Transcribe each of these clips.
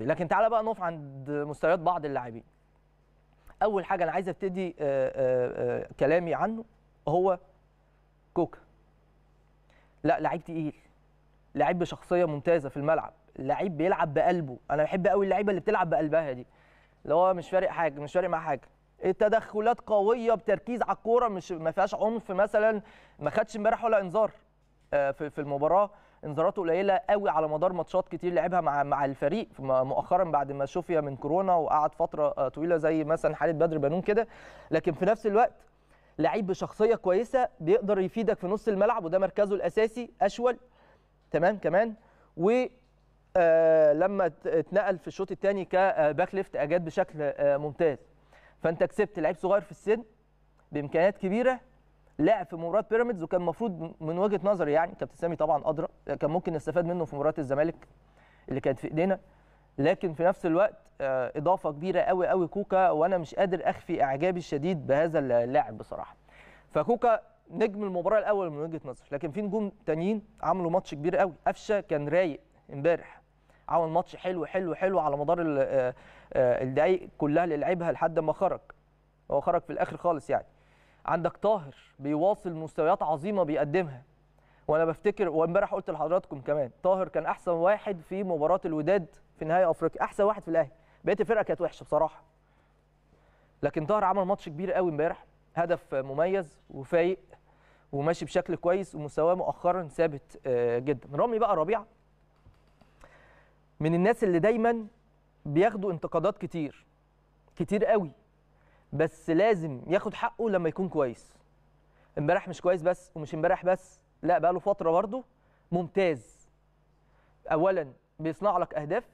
لكن تعالى بقى نقف عند مستويات بعض اللاعبين اول حاجه انا عايز ابتدي آه، آه، آه، كلامي عنه هو كوكا لا لعيب تقيل لعيب بشخصيه ممتازه في الملعب لعيب بيلعب بقلبه انا بحب قوي اللعيبه اللي بتلعب بقلبها دي اللي هو مش فارق حاجه مش فارق مع حاجه التدخلات قويه بتركيز على الكوره مش ما فيهاش عنف مثلا ما خدش امبارح ولا انذار في المباراه انذاراته قليله قوي على مدار ماتشات كتير لعبها مع مع الفريق مؤخرا بعد ما شفي من كورونا وقعد فتره آه، طويله زي مثلا حاله بدر بنون كده لكن في نفس الوقت لعيب بشخصيه كويسه بيقدر يفيدك في نص الملعب وده مركزه الاساسي اشول تمام كمان و آه، لما اتنقل في الشوط الثاني كباك آه، ليفت اجاد بشكل ممتاز فانت كسبت لعيب صغير في السن بامكانيات كبيره لعب في مباراه بيراميدز وكان المفروض من وجهه نظري يعني كابتن سامي طبعا ادرى كان ممكن نستفاد منه في مباراه الزمالك اللي كانت في ايدينا لكن في نفس الوقت آه، اضافه كبيره قوي قوي كوكا وانا مش قادر اخفي اعجابي الشديد بهذا اللاعب بصراحه فكوكا نجم المباراه الاول من وجهه نظري لكن في نجوم تانيين عملوا ماتش كبير قوي قفشه كان رايق امبارح عمل ماتش حلو حلو حلو على مدار آه، آه، الدقايق كلها اللي لعبها لحد ما خرج هو خرج في الاخر خالص يعني عندك طاهر بيواصل مستويات عظيمه بيقدمها وانا بفتكر وامبارح قلت لحضراتكم كمان طاهر كان احسن واحد في مباراه الوداد في نهائي افريقيا احسن واحد في الاهلي بقيه الفرقه كانت وحشه بصراحه لكن طاهر عمل ماتش كبير قوي امبارح هدف مميز وفايق وماشي بشكل كويس ومستواه مؤخرا ثابت آه، جدا رامي بقى ربيعه من الناس اللي دايما بياخدوا انتقادات كتير كتير قوي بس لازم ياخد حقه لما يكون كويس امبارح مش كويس بس ومش امبارح بس لا بقى له فتره برضه ممتاز اولا بيصنع لك اهداف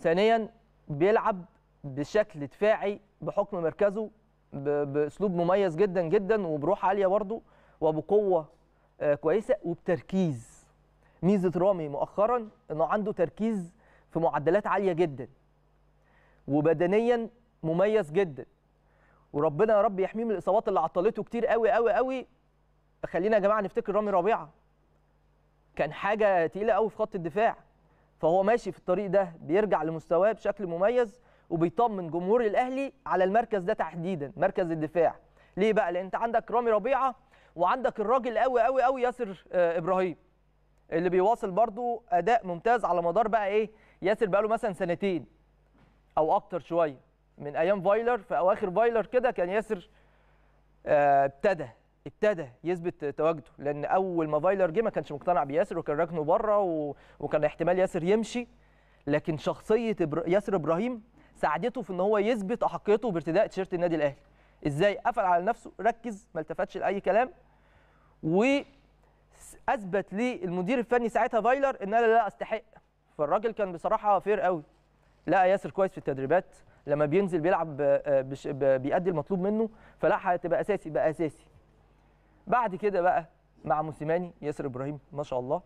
ثانيا بيلعب بشكل دفاعي بحكم مركزه باسلوب مميز جدا جدا وبروح عاليه برضه وبقوه آه، كويسه وبتركيز ميزه رامي مؤخرا انه عنده تركيز في معدلات عاليه جدا وبدنيا مميز جدا وربنا يا رب يحميه من الاصابات اللي عطلته كتير قوي قوي قوي خلينا يا جماعه نفتكر رامي ربيعه كان حاجه تقيله قوي في خط الدفاع فهو ماشي في الطريق ده بيرجع لمستواه بشكل مميز وبيطمن جمهور الاهلي على المركز ده تحديدا مركز الدفاع ليه بقى لان انت عندك رامي ربيعه وعندك الراجل قوي قوي قوي ياسر آه، ابراهيم اللي بيواصل برده اداء ممتاز على مدار بقى ايه ياسر بقى له مثلا سنتين او اكتر شويه من ايام فايلر في اواخر فايلر كده كان ياسر آه، ابتدى ابتدى يثبت تواجده لان اول ما فايلر جه ما كانش مقتنع بياسر وكان راكنه بره وكان احتمال ياسر يمشي لكن شخصيه ياسر ابراهيم ساعدته في ان هو يثبت احقيته بارتداء تيشيرت النادي الاهلي ازاي قفل على نفسه ركز ما التفتش لاي كلام واثبت للمدير الفني ساعتها فايلر ان انا لا استحق فالراجل كان بصراحه فير قوي لقى ياسر كويس في التدريبات لما بينزل بيلعب آه، بيأدي المطلوب منه فلا هتبقى اساسي بقى اساسي بعد كده بقى مع موسيماني ياسر ابراهيم ما شاء الله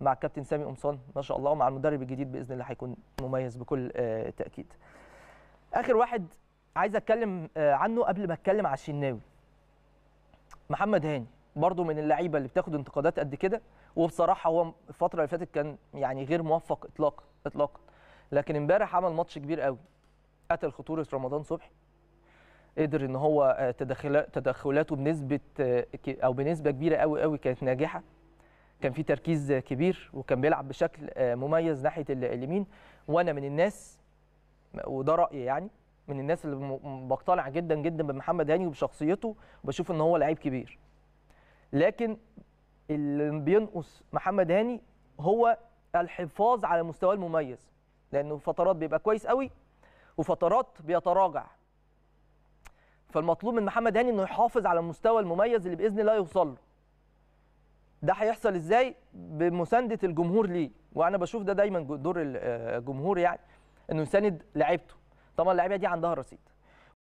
مع الكابتن سامي قمصان ما شاء الله ومع المدرب الجديد باذن الله هيكون مميز بكل آه، تاكيد اخر واحد عايز اتكلم آه، عنه قبل ما اتكلم على الشناوي محمد هاني برضه من اللعيبه اللي بتاخد انتقادات قد كده وبصراحه هو الفتره اللي فاتت كان يعني غير موفق اطلاقا اطلاقا لكن امبارح عمل ماتش كبير قوي قتل خطوره رمضان صبحي قدر ان هو آه، تدخلاته بنسبه آه، او بنسبه كبيره قوي قوي كانت ناجحه كان في تركيز كبير وكان بيلعب بشكل آه، مميز ناحيه اليمين وانا من الناس وده رايي يعني من الناس اللي بقتنع جدا جدا بمحمد هاني وبشخصيته وبشوف ان هو لعيب كبير لكن اللي بينقص محمد هاني هو الحفاظ على مستواه المميز لانه فترات بيبقى كويس قوي وفترات بيتراجع فالمطلوب من محمد هاني انه يحافظ على المستوى المميز اللي باذن الله يوصل له ده هيحصل ازاي بمسانده الجمهور ليه وانا بشوف ده دا دايما دور آه، الجمهور يعني انه يساند لعيبته طبعا اللعيبه دي عندها رصيد